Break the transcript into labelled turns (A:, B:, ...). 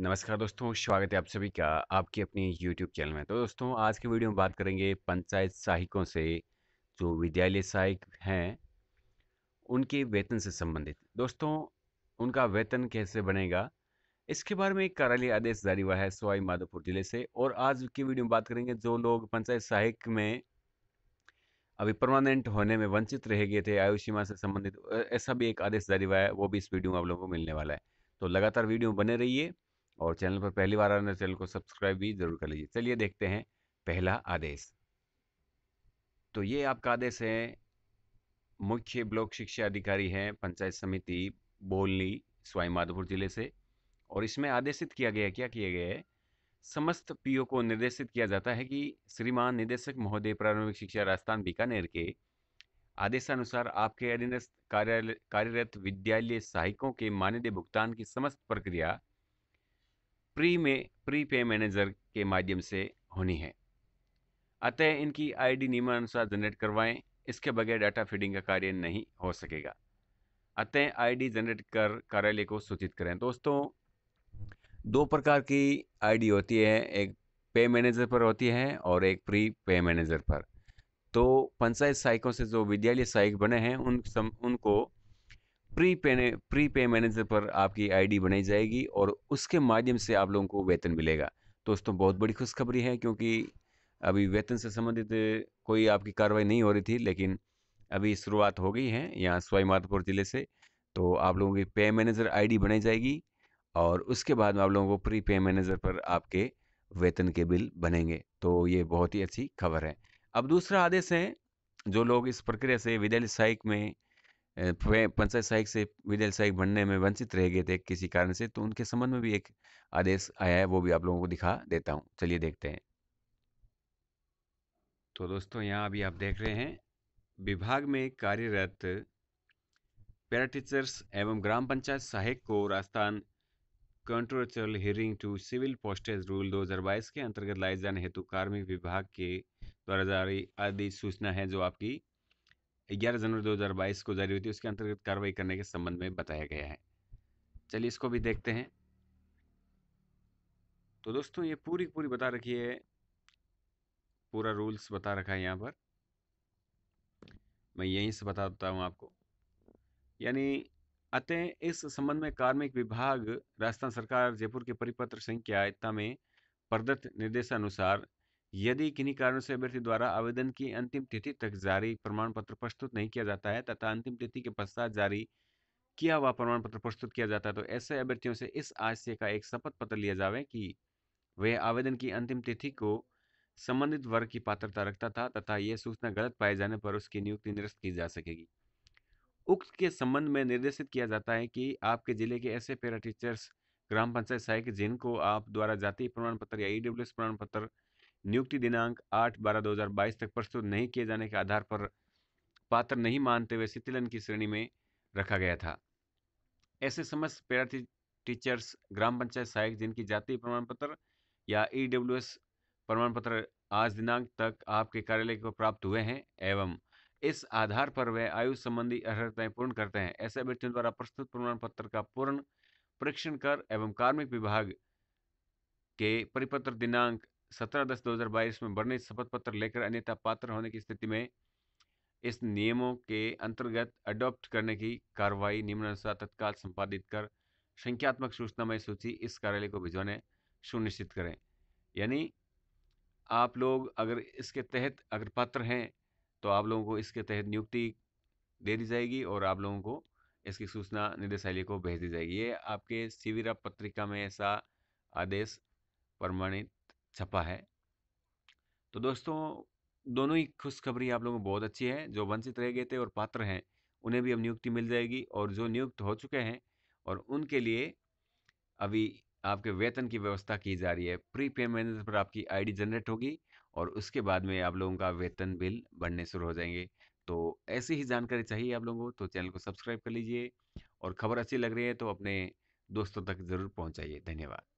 A: नमस्कार दोस्तों स्वागत है आप सभी का आपके अपने YouTube चैनल में तो दोस्तों आज के वीडियो में बात करेंगे पंचायत सहायकों से जो विद्यालय सहायक हैं उनके वेतन से संबंधित दोस्तों उनका वेतन कैसे बनेगा इसके बारे में एक कार्यालय आदेश जारी हुआ है सवाई माधोपुर जिले से और आज की वीडियो में बात करेंगे जो लोग पंचायत सहायक में अभी परमानेंट होने में वंचित रह गए थे आयु सीमा से संबंधित ऐसा भी एक आदेश जारी हुआ है वो भी इस वीडियो में आप लोगों को मिलने वाला है तो लगातार वीडियो बने रहिए और चैनल पर पहली बार आने तो चैनल को सब्सक्राइब भी जरूर कर लीजिए चलिए देखते हैं पहला आदेश तो ये आपका आदेश है मुख्य ब्लॉक शिक्षा अधिकारी हैं पंचायत समिति बोलनी स्वाई माधोपुर जिले से और इसमें आदेशित किया गया क्या किया गया है समस्त पीओ को निर्देशित किया जाता है कि श्रीमान निदेशक महोदय प्रारंभिक शिक्षा राजस्थान बीकानेर के आदेशानुसार आपके अधीनस्थ कार्यालय कार्यरत विद्यालय सहायकों के मानदेय भुगतान की समस्त प्रक्रिया प्री में प्री पे मैनेजर के माध्यम से होनी है अतः इनकी आईडी नियमानुसार जनरेट करवाएं इसके बगैर डाटा फीडिंग का कार्य नहीं हो सकेगा अतः आईडी जनरेट कर कार्यालय को सूचित करें दोस्तों दो प्रकार की आईडी होती है एक पे मैनेजर पर होती है और एक प्री पे मैनेजर पर तो पंचायत सहायकों से जो विद्यालय सहायक बने हैं उन सम, उनको प्री पे प्री पे मैनेजर पर आपकी आईडी बनाई जाएगी और उसके माध्यम से आप लोगों को वेतन मिलेगा दोस्तों बहुत बड़ी खुशखबरी है क्योंकि अभी वेतन से संबंधित कोई आपकी कार्रवाई नहीं हो रही थी लेकिन अभी शुरुआत हो गई है यहाँ स्वाई माधोपुर ज़िले से तो आप लोगों की पे मैनेजर आईडी बनाई जाएगी और उसके बाद में आप लोगों को प्री पे मैनेजर पर आपके वेतन के बिल बनेंगे तो ये बहुत ही अच्छी खबर है अब दूसरा आदेश है जो लोग इस प्रक्रिया से विद्यालय सहायक में पंचायत सहायक से विद्यालय सहायक बनने में वंचित रह गए थे किसी कारण से तो उनके संबंध में भी एक आदेश आया है वो भी आप लोगों को दिखा देता हूँ चलिए देखते हैं तो दोस्तों यहाँ अभी आप देख रहे हैं विभाग में कार्यरत पैरा टीचर्स एवं ग्राम पंचायत सहायक को Rajasthan control hearing to civil postage rule 2022 के अंतर्गत लाए जाने हेतु कार्मिक विभाग के द्वारा जारी अधिसूचना है जो आपकी ग्यारह जनवरी 2022 को जारी हुई थी उसके अंतर्गत कार्रवाई करने के संबंध में बताया गया है चलिए इसको भी देखते हैं तो दोस्तों ये पूरी पूरी बता रखी है पूरा रूल्स बता रखा है यहाँ पर मैं यहीं से बता देता हूँ आपको यानी अतः इस संबंध में कार्मिक विभाग राजस्थान सरकार जयपुर के परिपत्र संख्या में प्रदत्त निर्देशानुसार यदि किन्हीं कारणों से अभ्यर्थी द्वारा आवेदन की अंतिम तिथि तक जारी प्रमाण पत्र प्रस्तुत नहीं किया जाता है तथा अंतिम तिथि के पश्चात जारी किया हुआ प्रमाण पत्र प्रस्तुत किया जाता है तो ऐसे अभ्यर्थियों से इस आशय का एक शपथ पत्र लिया जावे कि वह आवेदन की अंतिम तिथि को संबंधित वर्ग की पात्रता रखता था तथा यह सूचना गलत पाए जाने पर उसकी नियुक्ति निरस्त की जा सकेगी उक्त के संबंध में निर्देशित किया जाता है कि आपके जिले के ऐसे पैरा टीचर्स ग्राम पंचायत सहायक जिनको आप द्वारा जाति प्रमाण पत्र या ई e प्रमाण पत्र नियुक्ति दिनांक आठ बारह बाईस तक प्रस्तुत नहीं किए जाने के आधार पर पात्र नहीं मानते हुए शिथिलन की श्रेणी में रखा गया था ऐसे समस्त पैरा टीचर्स ग्राम पंचायत सहायक जिनकी जाति प्रमाण पत्र या ई e प्रमाण पत्र आज दिनांक तक आपके कार्यालय को प्राप्त हुए हैं एवं इस आधार पर वे आयु संबंधी अर्हताएं पूर्ण करते हैं ऐसे अभ्यर्थियों द्वारा प्रस्तुत प्रमाण पत्र का पूर्ण परीक्षण कर एवं कार्मिक विभाग के परिपत्र दिनांक सत्रह दस दो हज़ार बाईस में वर्णित शपथ पत्र लेकर अन्यथा पात्र होने की स्थिति में इस नियमों के अंतर्गत अडॉप्ट करने की कार्रवाई निम्नानुसार तत्काल संपादित कर संख्यात्मक सूचनामय सूची इस कार्यालय को भिजवाने सुनिश्चित करें यानी आप लोग अगर इसके तहत अगर पात्र हैं तो आप लोगों को इसके तहत नियुक्ति दे दी जाएगी और आप लोगों को इसकी सूचना निदेशालय को भेज दी जाएगी ये आपके सिविरा पत्रिका में ऐसा आदेश प्रमाणित छपा है तो दोस्तों दोनों ही खुशखबरी आप लोगों को बहुत अच्छी है जो वंचित रह गए थे और पात्र हैं उन्हें भी अब नियुक्ति मिल जाएगी और जो नियुक्त हो चुके हैं और उनके लिए अभी आपके वेतन की व्यवस्था की जा रही है प्री पेमेंट पर आपकी आईडी जनरेट होगी और उसके बाद में आप लोगों का वेतन बिल बढ़ने शुरू हो जाएंगे तो ऐसी ही जानकारी चाहिए आप लोगों को तो चैनल को सब्सक्राइब कर लीजिए और खबर अच्छी लग रही है तो अपने दोस्तों तक ज़रूर पहुँचाइए धन्यवाद